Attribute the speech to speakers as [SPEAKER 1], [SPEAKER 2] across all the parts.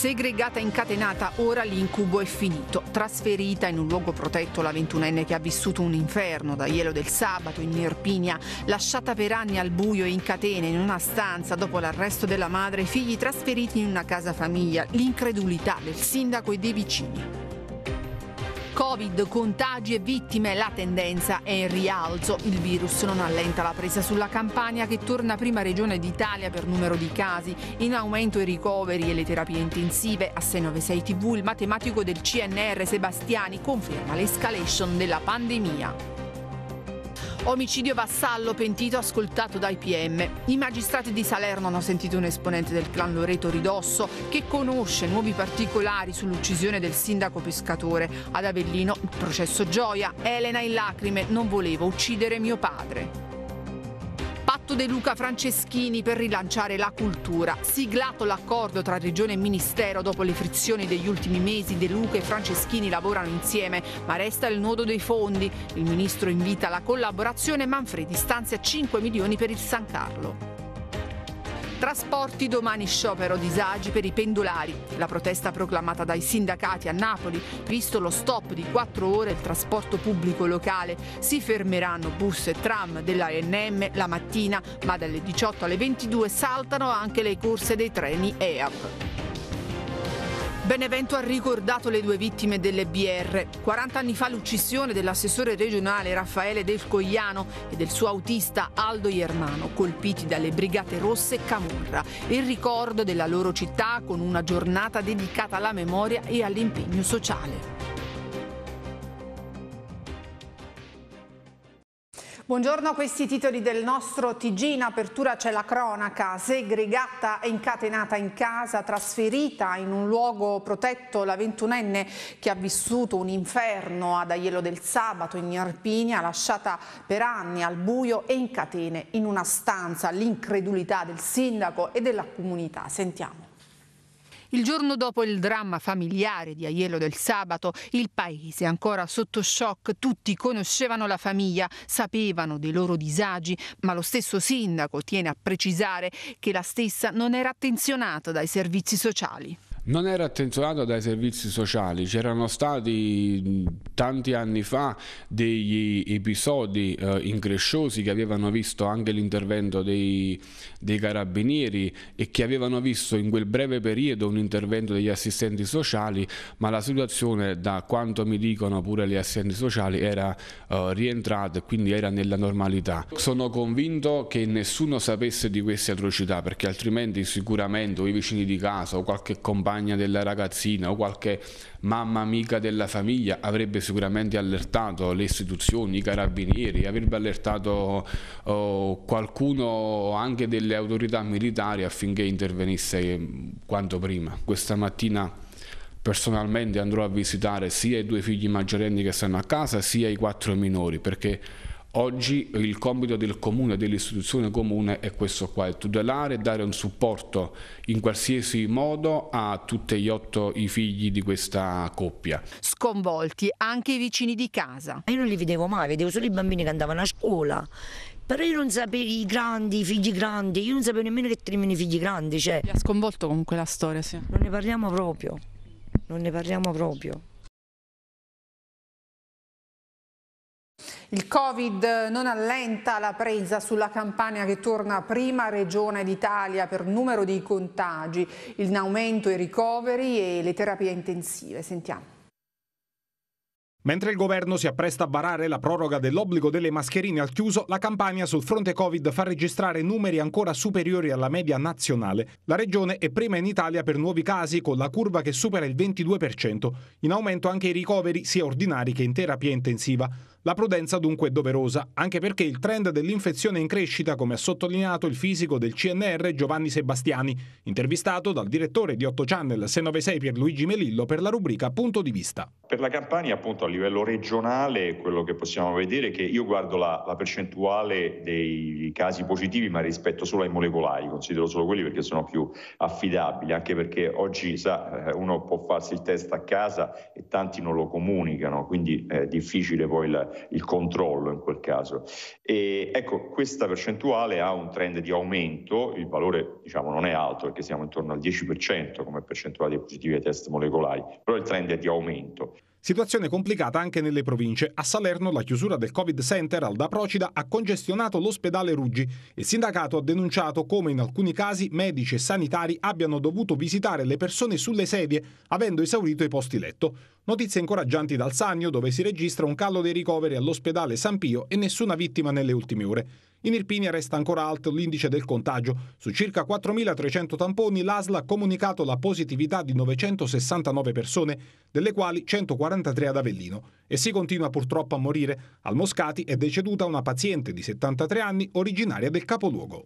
[SPEAKER 1] Segregata e incatenata, ora l'incubo è finito. Trasferita in un luogo protetto la ventunenne che ha vissuto un inferno da Ielo del Sabato in Irpinia, lasciata per anni al buio e in catene in una stanza dopo l'arresto della madre, i figli trasferiti in una casa famiglia, l'incredulità del sindaco e dei vicini. Covid, contagi e vittime, la tendenza è in rialzo. Il virus non allenta la presa sulla Campania che torna prima regione d'Italia per numero di casi. In aumento i ricoveri e le terapie intensive. A 696 TV il matematico del CNR Sebastiani conferma l'escalation della pandemia. Omicidio vassallo pentito ascoltato dai PM. I magistrati di Salerno hanno sentito un esponente del clan Loreto Ridosso che conosce nuovi particolari sull'uccisione del sindaco pescatore. Ad Avellino il processo gioia, Elena in lacrime, non volevo uccidere mio padre. Porto De Luca Franceschini per rilanciare la cultura. Siglato l'accordo tra Regione e Ministero dopo le frizioni degli ultimi mesi, De Luca e Franceschini lavorano insieme, ma resta il nodo dei fondi. Il ministro invita la collaborazione, Manfredi stanzia 5 milioni per il San Carlo. Trasporti domani sciopero disagi per i pendolari. La protesta proclamata dai sindacati a Napoli, visto lo stop di 4 ore il trasporto pubblico locale. Si fermeranno bus e tram dell'ANM la mattina, ma dalle 18 alle 22 saltano anche le corse dei treni EAP. Benevento ha ricordato le due vittime delle BR. 40 anni fa l'uccisione dell'assessore regionale Raffaele Del Cogliano e del suo autista Aldo Iermano, colpiti dalle Brigate Rosse e Camorra. Il ricordo della loro città con una giornata dedicata alla memoria e all'impegno sociale. Buongiorno a questi titoli del nostro TG, in apertura c'è la cronaca, segregata e incatenata in casa, trasferita in un luogo protetto, la ventunenne che ha vissuto un inferno ad Aiello del Sabato in Arpinia, lasciata per anni al buio e in catene in una stanza, l'incredulità del sindaco e della comunità, sentiamo. Il giorno dopo il dramma familiare di Aiello del sabato, il paese ancora sotto shock, tutti conoscevano la famiglia, sapevano dei loro disagi, ma lo stesso sindaco tiene a precisare che la stessa non era attenzionata dai servizi sociali
[SPEAKER 2] non era attenzionato dai servizi sociali, c'erano stati tanti anni fa degli episodi eh, incresciosi che avevano visto anche l'intervento dei, dei, carabinieri e che avevano visto in quel breve periodo un intervento degli assistenti sociali, ma la situazione da quanto mi dicono pure gli assistenti sociali era eh, rientrata e quindi era nella normalità. Sono convinto che nessuno sapesse di queste atrocità perché altrimenti sicuramente o i vicini di casa o qualche compagno compagna della ragazzina o qualche mamma amica della famiglia avrebbe sicuramente allertato le istituzioni, i carabinieri, avrebbe allertato oh, qualcuno anche delle autorità militari affinché intervenisse ehm, quanto prima. Questa mattina personalmente andrò a visitare sia i due figli maggiorenni che stanno a casa sia i quattro minori perché Oggi il compito del comune, dell'istituzione comune è questo qua, è tutelare e dare un supporto in qualsiasi modo a tutti gli otto i figli di questa coppia. Sconvolti
[SPEAKER 1] anche i vicini di casa. Io non li vedevo mai, vedevo solo i bambini che andavano a scuola. Però
[SPEAKER 3] io non sapevo i grandi, i figli grandi, io non sapevo nemmeno che termine i figli grandi. Cioè. Mi ha sconvolto comunque la storia, sì. Non ne parliamo proprio, non ne parliamo proprio.
[SPEAKER 1] Il Covid non allenta la presa sulla Campania che torna prima regione d'Italia per numero di contagi, in aumento i ricoveri e le terapie intensive. Sentiamo.
[SPEAKER 4] Mentre il governo si appresta a varare la proroga dell'obbligo delle mascherine al chiuso, la Campania sul fronte Covid fa registrare numeri ancora superiori alla media nazionale. La regione è prima in Italia per nuovi casi, con la curva che supera il 22%, in aumento anche i ricoveri sia ordinari che in terapia intensiva. La prudenza dunque è doverosa, anche perché il trend dell'infezione è in crescita, come ha sottolineato il fisico del CNR Giovanni Sebastiani, intervistato dal direttore di 8 Channel 696 Pierluigi Melillo per la rubrica Punto di vista.
[SPEAKER 2] Per la Campania,
[SPEAKER 4] appunto, a livello regionale, quello che possiamo vedere è che io guardo la, la percentuale dei casi positivi, ma rispetto solo ai molecolari, considero solo quelli perché sono più affidabili, anche perché oggi sa, eh, uno può farsi il test a casa e tanti non lo comunicano, quindi è eh, difficile poi la, il controllo in quel caso. E, ecco, questa percentuale ha un trend di aumento, il valore diciamo, non è alto perché siamo intorno al 10% come percentuale di positivi ai test molecolari, però il trend è di aumento. Situazione complicata anche nelle province. A Salerno la chiusura del Covid Center al Da Procida ha congestionato l'ospedale Ruggi. Il sindacato ha denunciato come in alcuni casi medici e sanitari abbiano dovuto visitare le persone sulle sedie, avendo esaurito i posti letto. Notizie incoraggianti dal Sannio, dove si registra un callo dei ricoveri all'ospedale San Pio e nessuna vittima nelle ultime ore. In Irpinia resta ancora alto l'indice del contagio. Su circa 4.300 tamponi l'ASL ha comunicato la positività di 969 persone, delle quali 143 ad Avellino. E si continua purtroppo a morire. Al Moscati è deceduta una paziente di 73 anni originaria del capoluogo.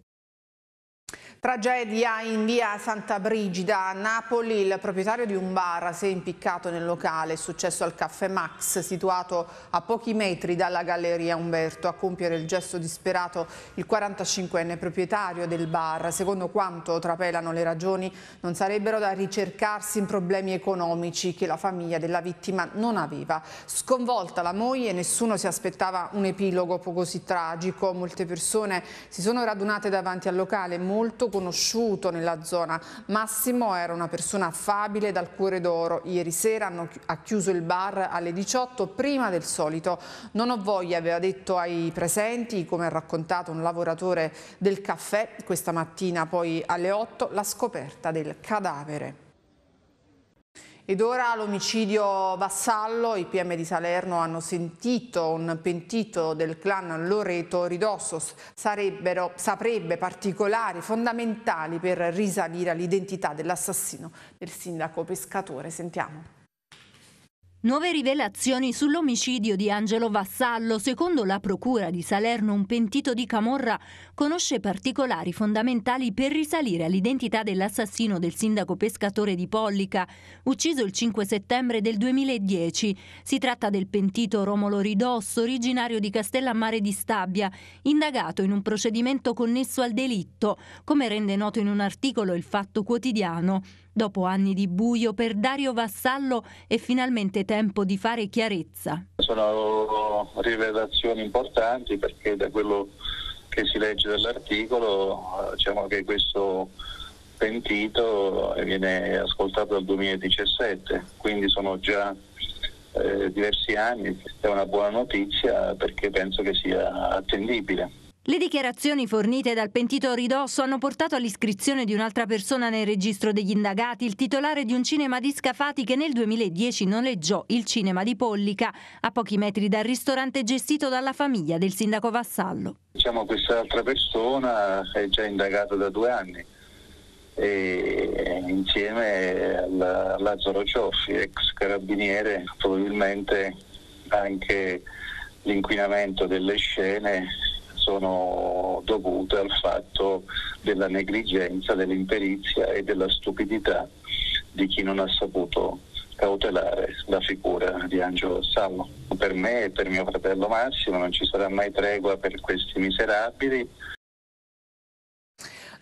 [SPEAKER 1] Tragedia in via Santa Brigida a Napoli, il proprietario di un bar si è impiccato nel locale, è successo al Caffè Max situato a pochi metri dalla Galleria Umberto. A compiere il gesto disperato il 45enne proprietario del bar, secondo quanto trapelano le ragioni, non sarebbero da ricercarsi in problemi economici che la famiglia della vittima non aveva. Sconvolta la moglie, nessuno si aspettava un epilogo così tragico, molte persone si sono radunate davanti al locale molto conosciuto nella zona. Massimo era una persona affabile dal cuore d'oro. Ieri sera hanno, ha chiuso il bar alle 18 prima del solito. Non ho voglia, aveva detto ai presenti, come ha raccontato un lavoratore del caffè, questa mattina poi alle 8 la scoperta del cadavere. Ed ora l'omicidio Vassallo, i PM di Salerno hanno sentito un pentito del clan Loreto Ridosso, Sarebbero, saprebbe particolari fondamentali per risalire all'identità dell'assassino del sindaco pescatore. Sentiamo.
[SPEAKER 3] Nuove rivelazioni sull'omicidio di Angelo Vassallo. Secondo la Procura di Salerno, un pentito di Camorra conosce particolari fondamentali per risalire all'identità dell'assassino del sindaco pescatore di Pollica, ucciso il 5 settembre del 2010. Si tratta del pentito Romolo Ridosso, originario di Castellammare di Stabia, indagato in un procedimento connesso al delitto, come rende noto in un articolo il Fatto Quotidiano dopo anni di buio per Dario Vassallo è finalmente tempo di fare chiarezza.
[SPEAKER 5] Sono rivelazioni importanti perché da quello che si legge dall'articolo eh, diciamo che questo pentito viene ascoltato dal 2017, quindi sono già eh, diversi anni, è una buona notizia perché penso che sia attendibile.
[SPEAKER 3] Le dichiarazioni fornite dal pentito Ridosso hanno portato all'iscrizione di un'altra persona nel registro degli indagati, il titolare di un cinema di Scafati che nel 2010 noleggiò il cinema di Pollica, a pochi metri dal ristorante gestito dalla famiglia del sindaco Vassallo.
[SPEAKER 5] Diciamo questa altra persona è già indagata da due anni e insieme a Lazzaro Cioffi, ex carabiniere, probabilmente anche l'inquinamento delle scene sono dovute al fatto della negligenza, dell'imperizia e della stupidità di chi non ha saputo cautelare la figura di Angelo Sallo. Per me e per mio fratello Massimo non ci sarà mai tregua per questi miserabili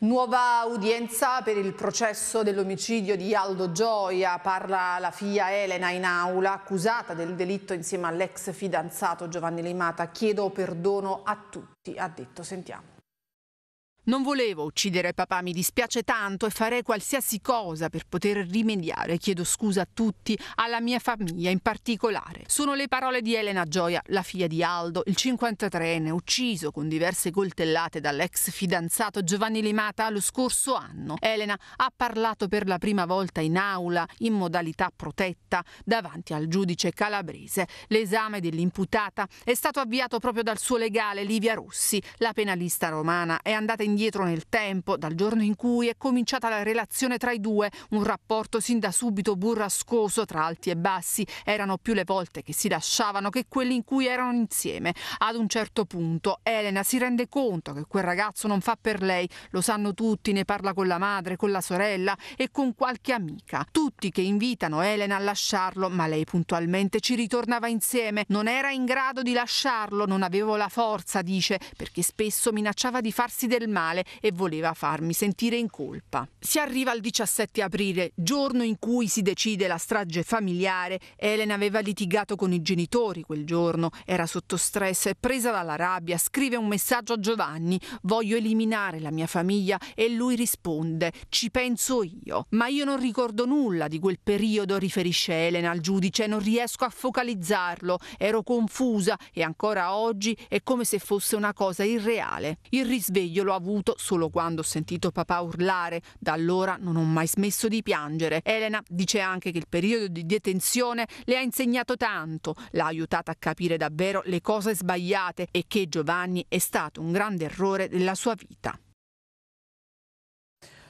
[SPEAKER 1] Nuova udienza per il processo dell'omicidio di Aldo Gioia, parla la figlia Elena in aula, accusata del delitto insieme all'ex fidanzato Giovanni Limata. Chiedo perdono a tutti, ha detto, sentiamo. Non volevo uccidere papà, mi dispiace tanto e farei qualsiasi cosa per poter rimediare. Chiedo scusa a tutti, alla mia famiglia in particolare. Sono le parole di Elena Gioia, la figlia di Aldo, il 53enne, ucciso con diverse coltellate dall'ex fidanzato Giovanni Limata lo scorso anno. Elena ha parlato per la prima volta in aula, in modalità protetta, davanti al giudice calabrese. L'esame dell'imputata è stato avviato proprio dal suo legale Livia Rossi. La penalista romana è andata in indietro nel tempo, dal giorno in cui è cominciata la relazione tra i due, un rapporto sin da subito burrascoso tra alti e bassi, erano più le volte che si lasciavano che quelli in cui erano insieme. Ad un certo punto Elena si rende conto che quel ragazzo non fa per lei, lo sanno tutti, ne parla con la madre, con la sorella e con qualche amica. Tutti che invitano Elena a lasciarlo, ma lei puntualmente ci ritornava insieme, non era in grado di lasciarlo, non avevo la forza, dice, perché spesso minacciava di farsi del male Natale e voleva farmi sentire in colpa. Si arriva al 17 aprile, giorno in cui si decide la strage familiare. Elena aveva litigato con i genitori quel giorno, era sotto stress, presa dalla rabbia, scrive un messaggio a Giovanni, voglio eliminare la mia famiglia e lui risponde, ci penso io, ma io non ricordo nulla di quel periodo, riferisce Elena al giudice, non riesco a focalizzarlo, ero confusa e ancora oggi è come se fosse una cosa irreale. Il risveglio lo ha avuto saputo solo quando ho sentito papà urlare. Da allora non ho mai smesso di piangere. Elena dice anche che il periodo di detenzione le ha insegnato tanto, l'ha aiutata a capire davvero le cose sbagliate e che Giovanni è stato un grande errore della sua vita.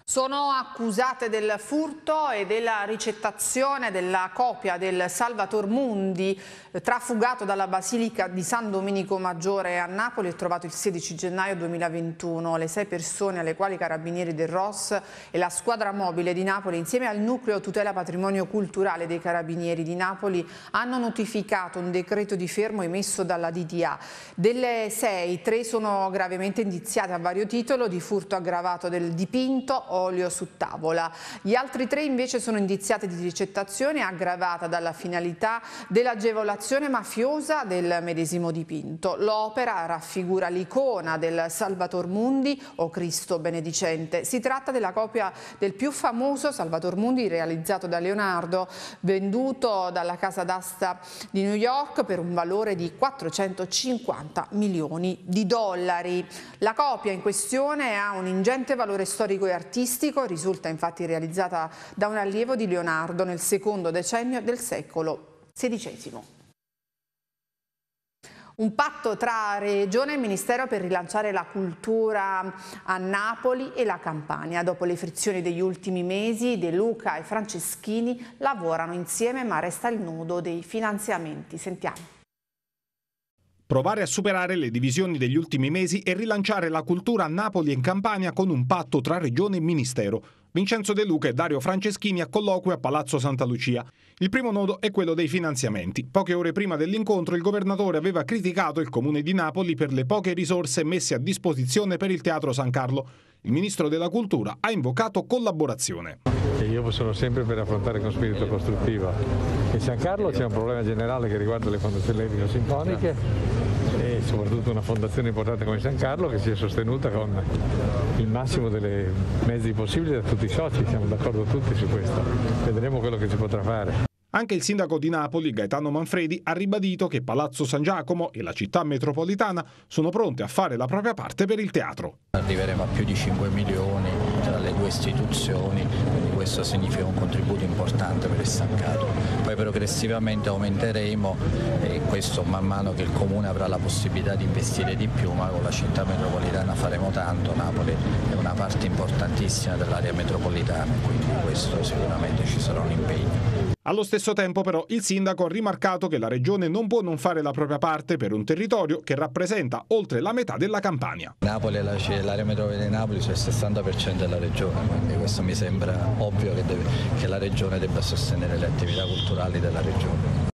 [SPEAKER 1] Sono accusate del furto e della ricettazione della copia del Salvator Mundi eh, trafugato dalla Basilica di San Domenico Maggiore a Napoli e trovato il 16 gennaio 2021. Le sei persone alle quali i carabinieri del ROS e la squadra mobile di Napoli insieme al nucleo tutela patrimonio culturale dei carabinieri di Napoli hanno notificato un decreto di fermo emesso dalla DDA. Delle sei, tre sono gravemente indiziate a vario titolo di furto aggravato del dipinto olio su tavola. Gli altri tre invece sono indiziati di ricettazione aggravata dalla finalità dell'agevolazione mafiosa del medesimo dipinto. L'opera raffigura l'icona del Salvator Mundi o Cristo benedicente. Si tratta della copia del più famoso Salvator Mundi realizzato da Leonardo, venduto dalla casa d'asta di New York per un valore di 450 milioni di dollari. La copia in questione ha un ingente valore storico e artistico artistico risulta infatti realizzata da un allievo di Leonardo nel secondo decennio del secolo XVI. Un patto tra Regione e Ministero per rilanciare la cultura a Napoli e la Campania. Dopo le frizioni degli ultimi mesi, De Luca e Franceschini lavorano insieme ma resta il nudo dei finanziamenti. Sentiamo.
[SPEAKER 4] Provare a superare le divisioni degli ultimi mesi e rilanciare la cultura a Napoli e in Campania con un patto tra regione e ministero. Vincenzo De Luca e Dario Franceschini a colloquio a Palazzo Santa Lucia. Il primo nodo è quello dei finanziamenti. Poche ore prima dell'incontro il governatore aveva criticato il comune di Napoli per le poche risorse messe a disposizione per il Teatro San Carlo. Il ministro della Cultura ha invocato collaborazione
[SPEAKER 2] io sono sempre per affrontare con spirito costruttivo. In San Carlo c'è un problema generale che riguarda le fondazioni lirico-sinfoniche e soprattutto una fondazione importante come San Carlo che si è sostenuta con il massimo dei mezzi possibili da tutti i soci, siamo d'accordo tutti su questo, vedremo quello che si potrà fare.
[SPEAKER 4] Anche il sindaco di Napoli, Gaetano Manfredi, ha ribadito che Palazzo San Giacomo e la città metropolitana sono pronte a fare la propria parte per il
[SPEAKER 5] teatro. Arriveremo a più di 5 milioni tra le due istituzioni, quindi questo significa un contributo importante per il San Carlo. Poi progressivamente aumenteremo e questo man mano che il Comune avrà la possibilità di investire di più, ma con la città metropolitana faremo tanto, Napoli è una parte importantissima dell'area metropolitana, quindi questo sicuramente ci sarà un impegno.
[SPEAKER 4] Allo stesso tempo però il sindaco ha rimarcato che la regione non può non fare la propria parte per un territorio che rappresenta oltre la metà della Campania.
[SPEAKER 5] Napoli è l'area metropolitana di Napoli, c'è cioè il 60% della regione, quindi questo mi sembra ovvio che, deve, che la regione debba sostenere le attività culturali della regione.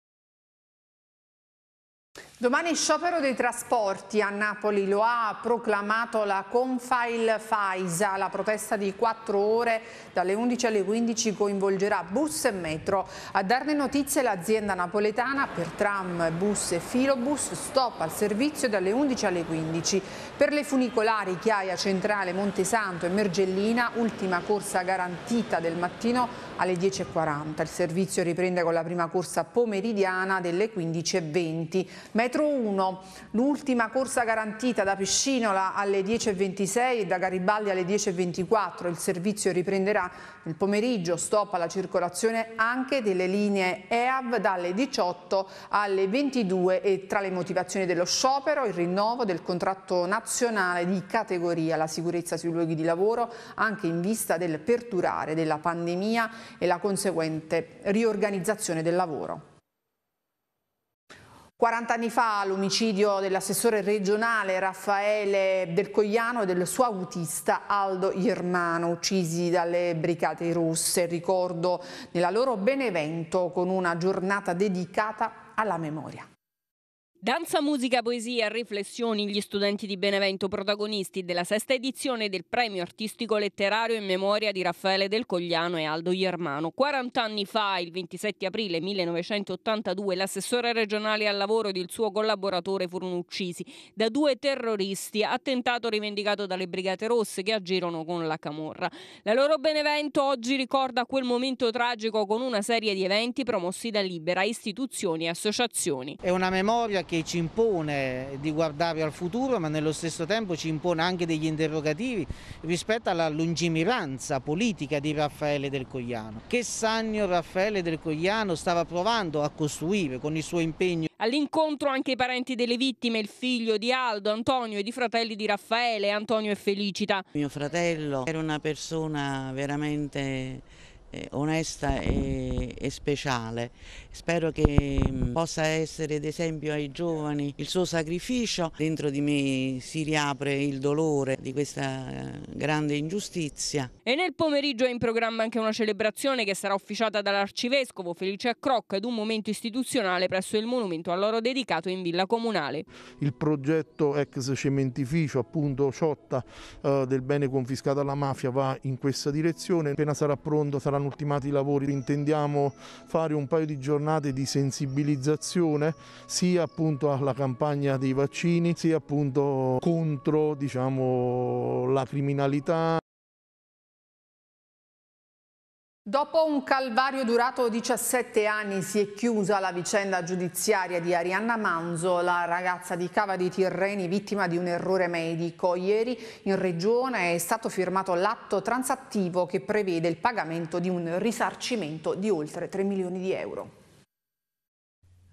[SPEAKER 1] Domani sciopero dei trasporti a Napoli lo ha proclamato la Confail Faisa. La protesta di 4 ore dalle 11 alle 15 coinvolgerà bus e metro. A darne notizie l'azienda napoletana per tram, bus e filobus stop al servizio dalle 11 alle 15. Per le funicolari Chiaia Centrale, Montesanto e Mergellina ultima corsa garantita del mattino alle 10.40. Il servizio riprende con la prima corsa pomeridiana delle 15.20. Metro 1, l'ultima corsa garantita da Piscinola alle 10.26 e da Garibaldi alle 10.24. Il servizio riprenderà nel pomeriggio, stop alla circolazione anche delle linee EAV dalle 18 alle 22 e tra le motivazioni dello sciopero il rinnovo del contratto nazionale di categoria, la sicurezza sui luoghi di lavoro anche in vista del perdurare della pandemia e la conseguente riorganizzazione del lavoro. 40 anni fa l'omicidio dell'assessore regionale Raffaele Del Cogliano e del suo autista Aldo Iermano, uccisi dalle Brigate Rosse, ricordo nella loro Benevento con una giornata dedicata alla memoria.
[SPEAKER 3] Danza, musica, poesia, riflessioni, gli studenti di Benevento protagonisti della sesta edizione del premio artistico letterario in memoria di Raffaele Del Cogliano e Aldo Iermano. 40 anni fa, il 27 aprile 1982, l'assessore regionale al lavoro ed il suo collaboratore furono uccisi da due terroristi, attentato rivendicato dalle Brigate Rosse che agirono con la Camorra. La loro Benevento oggi ricorda quel momento tragico con una serie di eventi promossi da Libera, istituzioni e associazioni. È
[SPEAKER 6] una memoria che ci impone di guardare al futuro ma nello stesso tempo ci impone anche degli interrogativi rispetto alla lungimiranza politica di Raffaele del Cogliano. Che sannio Raffaele del Cogliano stava provando a costruire con il suo impegno.
[SPEAKER 3] All'incontro anche i parenti delle vittime, il figlio di Aldo, Antonio e i fratelli di Raffaele,
[SPEAKER 5] Antonio e Felicita. Mio fratello era una persona veramente eh, onesta e, e, speciale. Spero che mm, possa essere d'esempio ai giovani il suo sacrificio. Dentro di me si riapre il dolore di questa eh, grande ingiustizia.
[SPEAKER 3] E nel pomeriggio è in programma anche una celebrazione che sarà officiata dall'arcivescovo Felice Crocca ed un momento istituzionale presso il monumento a loro dedicato in Villa Comunale.
[SPEAKER 7] Il progetto ex cementificio, appunto Ciotta, eh, del bene confiscato alla mafia va in questa direzione. Appena sarà pronto sarà saranno ultimati i lavori, intendiamo fare un paio di giornate di sensibilizzazione sia appunto alla campagna dei vaccini sia appunto contro diciamo, la criminalità.
[SPEAKER 1] Dopo un calvario durato 17 anni si è chiusa la vicenda giudiziaria di Arianna Manzo, la ragazza di Cava dei Tirreni vittima di un errore medico. Ieri in regione è stato firmato l'atto transattivo che prevede il pagamento di un risarcimento di oltre 3 milioni di euro.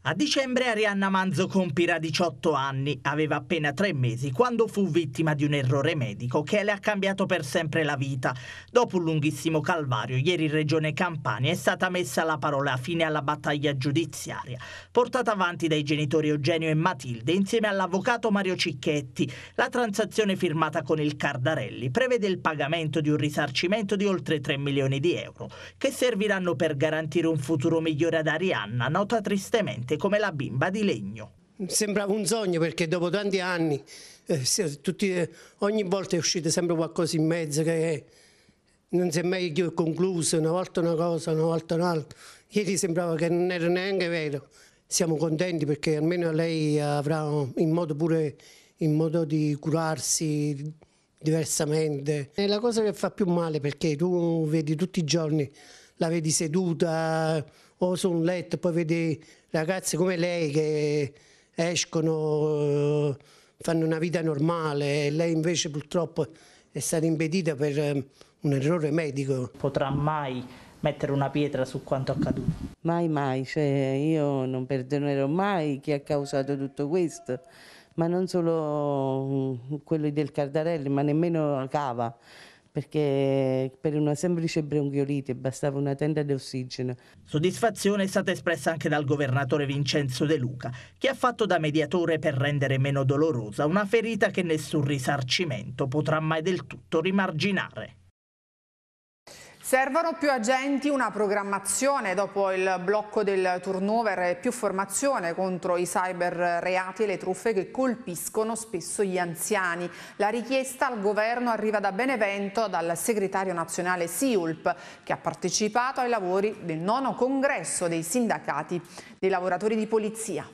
[SPEAKER 6] A dicembre Arianna Manzo compirà 18 anni, aveva appena 3 mesi quando fu vittima di un errore medico che le ha cambiato per sempre la vita. Dopo un lunghissimo calvario, ieri in Regione Campania è stata messa la parola fine alla battaglia giudiziaria, portata avanti dai genitori Eugenio e Matilde insieme all'avvocato Mario Cicchetti. La transazione firmata con il Cardarelli prevede il pagamento di un risarcimento di oltre 3 milioni di euro, che serviranno per garantire un futuro migliore ad Arianna, nota tristemente triste come la bimba di
[SPEAKER 7] legno. Sembrava un sogno perché dopo tanti anni eh, tutti, eh, ogni volta è uscito sempre qualcosa in mezzo che è, non si è mai concluso, una volta una cosa, una volta un'altra. Ieri sembrava che non era neanche vero. Siamo contenti perché almeno lei avrà in modo pure in modo di curarsi diversamente. È la cosa che fa più male perché tu vedi tutti i giorni, la vedi seduta o su un letto, poi vedi ragazzi come lei che escono, eh, fanno una vita normale, e lei invece purtroppo è stata impedita per eh, un errore medico. Potrà mai mettere una pietra su quanto accaduto?
[SPEAKER 5] Mai, mai, cioè, io non perdonerò mai chi ha causato tutto questo, ma non solo mm, quelli del Cardarelli, ma nemmeno la Cava perché per una semplice bronchiolite bastava una tenda d'ossigeno. Soddisfazione è stata espressa anche dal governatore Vincenzo De Luca,
[SPEAKER 6] che ha fatto da mediatore per rendere meno dolorosa una ferita che nessun risarcimento potrà mai del tutto rimarginare.
[SPEAKER 1] Servono più agenti, una programmazione dopo il blocco del turnover e più formazione contro i cyberreati e le truffe che colpiscono spesso gli anziani. La richiesta al governo arriva da Benevento dal segretario nazionale SIULP che ha partecipato ai lavori del nono congresso dei sindacati dei lavoratori di polizia.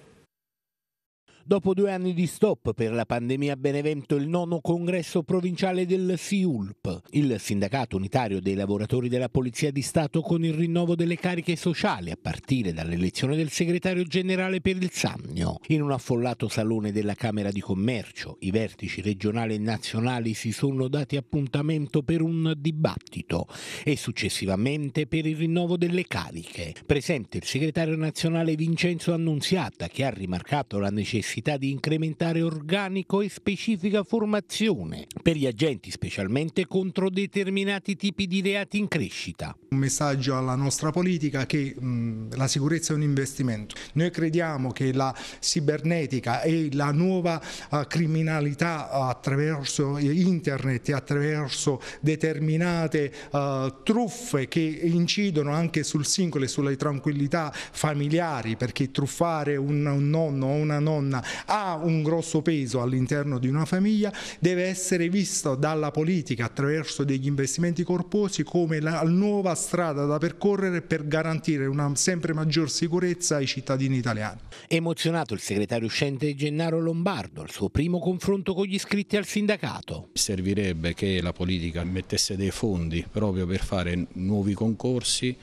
[SPEAKER 7] Dopo due anni di stop per la pandemia a Benevento il nono congresso provinciale del SIULP, il sindacato unitario dei lavoratori della Polizia di Stato con il rinnovo delle cariche sociali a partire dall'elezione del segretario generale per il Sannio. In un affollato salone della Camera di Commercio i vertici regionali e nazionali si sono dati appuntamento per un dibattito e successivamente per il rinnovo delle cariche. Presente il segretario nazionale Vincenzo Annunziata che ha rimarcato la necessità necessità di incrementare organico e specifica formazione per gli agenti specialmente contro determinati tipi di reati in crescita. Un messaggio alla nostra politica che mh, la sicurezza è un investimento. Noi crediamo che la cibernetica e la nuova uh, criminalità attraverso internet e attraverso determinate uh, truffe che incidono anche sul singolo e sulle tranquillità familiari perché truffare un, un nonno o una nonna ha un grosso peso all'interno di una famiglia, deve essere visto dalla politica attraverso degli investimenti corposi come la nuova strada da percorrere per garantire una sempre maggior sicurezza ai cittadini italiani. Emozionato il segretario uscente Gennaro Lombardo al suo primo confronto con gli iscritti al sindacato. Servirebbe che la politica mettesse dei fondi proprio per fare nuovi concorsi,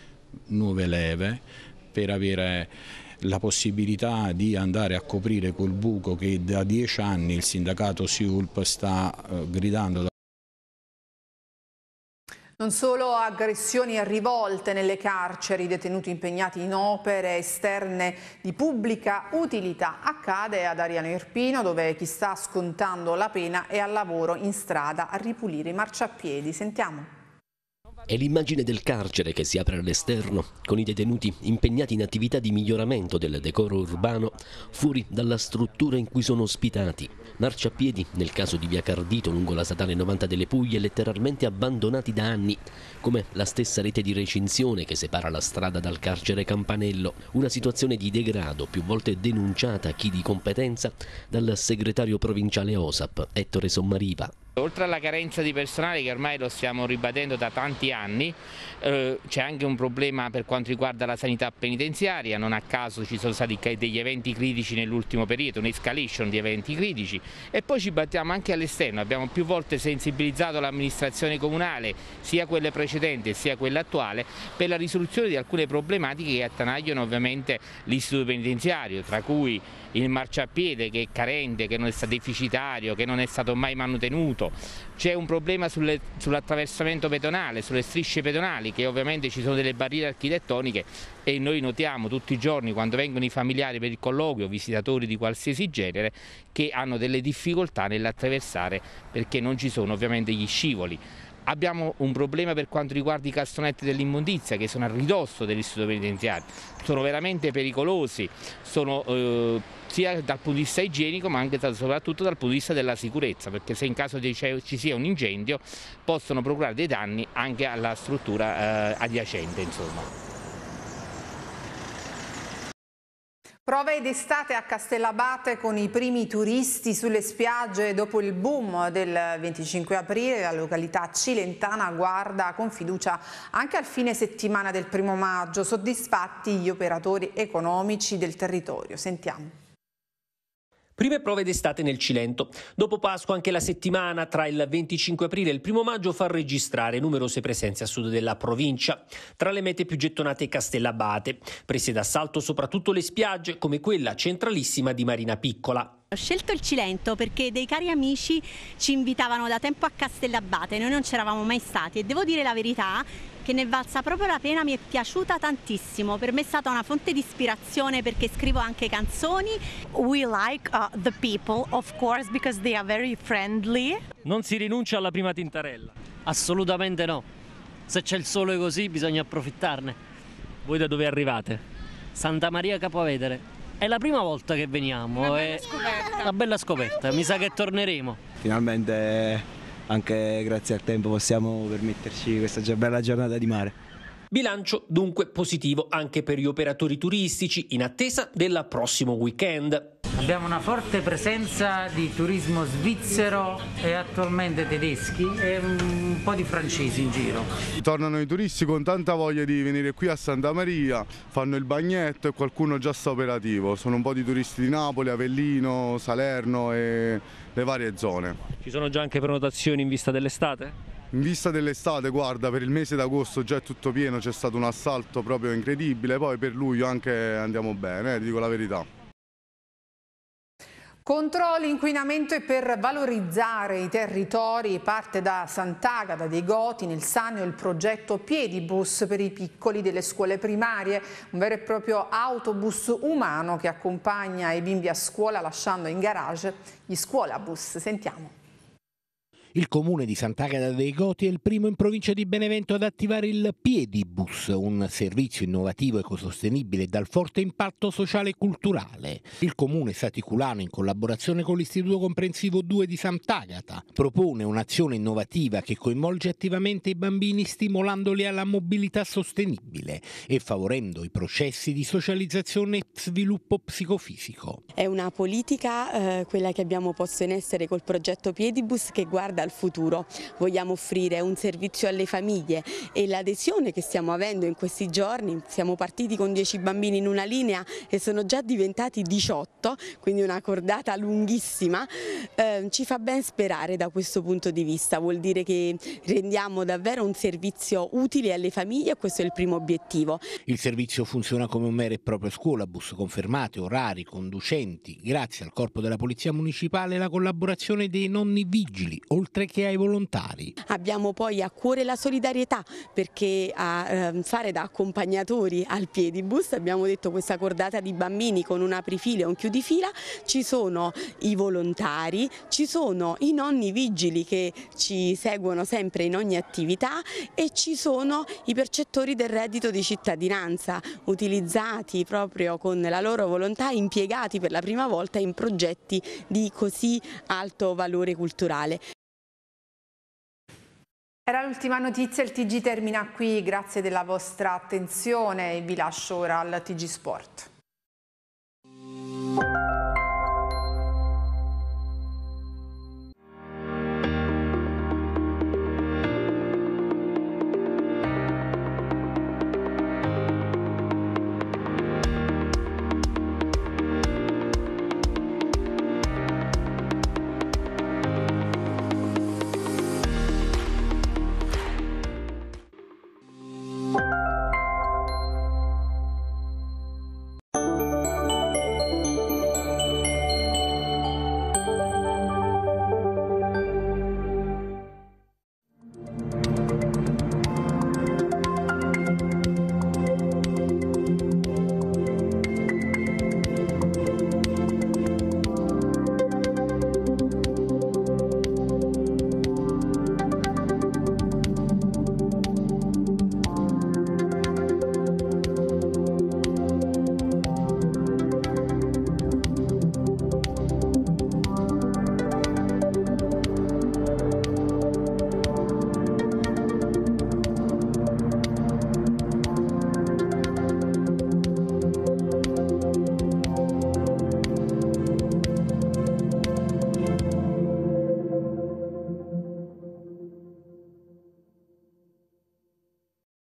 [SPEAKER 7] nuove leve, per avere la possibilità di andare a coprire quel buco che da dieci anni il sindacato SIULP sta eh, gridando.
[SPEAKER 1] Non solo aggressioni e rivolte nelle carceri, detenuti impegnati in opere esterne di pubblica utilità. Accade ad Ariano Irpino, dove chi sta scontando la pena è al lavoro in strada a ripulire i marciapiedi. Sentiamo.
[SPEAKER 7] È l'immagine del carcere che si apre all'esterno, con i detenuti impegnati in attività di miglioramento del decoro urbano fuori dalla struttura in cui sono ospitati. Marciapiedi, nel caso di Via Cardito, lungo la statale 90 delle Puglie, letteralmente abbandonati da anni, come la stessa rete di recinzione che separa la strada dal carcere Campanello, una situazione di degrado più volte denunciata a chi di competenza dal segretario provinciale OSAP, Ettore Sommariva.
[SPEAKER 6] Oltre alla carenza di personale che ormai lo stiamo ribadendo da tanti anni, eh, c'è anche un problema per quanto riguarda la sanità penitenziaria, non a caso ci sono stati degli eventi critici nell'ultimo periodo, un'escalation di eventi critici e poi ci battiamo anche all'esterno, abbiamo più volte sensibilizzato l'amministrazione comunale, sia quelle precedenti sia quella attuale, per la risoluzione di alcune problematiche che attanagliano ovviamente l'istituto penitenziario, tra cui il marciapiede che è carente, che non è stato deficitario, che non è stato mai manutenuto, Ecco, c'è un problema sull'attraversamento pedonale, sulle strisce pedonali che ovviamente ci sono delle barriere architettoniche e noi notiamo tutti i giorni quando vengono i familiari per il colloquio, visitatori di qualsiasi genere, che hanno delle difficoltà nell'attraversare perché non ci sono ovviamente gli scivoli. Abbiamo un problema per quanto riguarda i cassonetti dell'immondizia che sono a ridosso dell'istituto penitenziario, sono veramente pericolosi, sono eh, sia dal punto di vista igienico ma anche soprattutto dal punto di vista della sicurezza perché se in caso ci sia un incendio possono procurare dei danni anche alla struttura eh, adiacente.
[SPEAKER 2] Insomma.
[SPEAKER 1] Prove d'estate a Castellabate con i primi turisti sulle spiagge dopo il boom del 25 aprile la località cilentana guarda con fiducia anche al fine settimana del primo maggio soddisfatti gli operatori economici del territorio. Sentiamo.
[SPEAKER 6] Prime prove d'estate nel Cilento. Dopo Pasqua anche la settimana tra il 25 aprile e il 1 maggio fa registrare numerose presenze a sud della provincia. Tra le mete più gettonate Castellabate, prese d'assalto soprattutto le spiagge come quella centralissima di Marina Piccola.
[SPEAKER 5] Ho scelto il Cilento perché dei cari amici ci invitavano da tempo a Castellabate, noi non c'eravamo mai stati e devo dire la verità che ne valsa proprio la pena, mi è piaciuta tantissimo, per me è stata una fonte di ispirazione perché scrivo anche canzoni. We like uh, the people, of course, because they are very friendly.
[SPEAKER 7] Non si rinuncia alla prima tintarella? Assolutamente no. Se c'è il sole così bisogna approfittarne. Voi da dove arrivate? Santa Maria Capovedere. È la prima volta che veniamo. Una eh. bella e... scoperta. Una bella scoperta, mi sa che torneremo.
[SPEAKER 5] Finalmente
[SPEAKER 7] anche grazie al tempo possiamo permetterci questa bella giornata di mare. Bilancio
[SPEAKER 6] dunque positivo anche per gli operatori turistici in attesa del prossimo weekend. Abbiamo una forte presenza di turismo svizzero e attualmente
[SPEAKER 7] tedeschi e un po' di francesi in giro.
[SPEAKER 2] Tornano i turisti con tanta voglia di venire qui a Santa Maria, fanno il bagnetto e qualcuno già sta operativo. Sono un po' di turisti di Napoli, Avellino, Salerno e le varie zone.
[SPEAKER 6] Ci sono già anche prenotazioni in
[SPEAKER 2] vista dell'estate? In vista dell'estate, guarda, per il mese d'agosto già è tutto pieno, c'è stato un assalto proprio incredibile, poi per luglio anche andiamo bene, eh, dico la verità.
[SPEAKER 1] Controlli, inquinamento e per valorizzare i territori parte da Sant'Agata dei Goti nel Sannio il progetto Piedibus per i piccoli delle scuole primarie, un vero e proprio autobus umano che accompagna i bimbi a scuola lasciando in garage gli scuolabus. Sentiamo.
[SPEAKER 7] Il comune di Sant'Agata dei Goti è il primo in provincia di Benevento ad attivare il Piedibus, un servizio innovativo ecosostenibile dal forte impatto sociale e culturale. Il comune saticulano, in collaborazione con l'Istituto Comprensivo 2 di Sant'Agata, propone un'azione innovativa che coinvolge attivamente i bambini stimolandoli alla mobilità sostenibile e favorendo i processi di socializzazione e sviluppo psicofisico.
[SPEAKER 5] È una politica, eh, quella che abbiamo posto in essere col progetto Piedibus, che guarda al futuro. Vogliamo offrire un servizio alle famiglie e l'adesione che stiamo avendo in questi giorni, siamo partiti con 10 bambini in una linea e sono già diventati 18, quindi una cordata lunghissima, eh, ci fa ben sperare da questo punto di vista, vuol dire che rendiamo davvero un servizio utile alle famiglie e questo è il primo obiettivo.
[SPEAKER 7] Il servizio funziona come un mero e proprio scuolabus, confermate, orari, conducenti, grazie al corpo della Polizia Municipale e alla collaborazione dei nonni vigili, oltre oltre che ai
[SPEAKER 5] volontari. Abbiamo poi a cuore la solidarietà perché a ehm, fare da accompagnatori al piedibus, abbiamo detto questa cordata di bambini con un aprifile e un chiudifila, ci sono i volontari, ci sono i nonni vigili che ci seguono sempre in ogni attività e ci sono i percettori del reddito di cittadinanza utilizzati proprio con la loro volontà, impiegati per la prima volta in progetti di così alto valore culturale.
[SPEAKER 1] Era l'ultima notizia, il TG termina qui, grazie della vostra attenzione e vi lascio ora al TG Sport.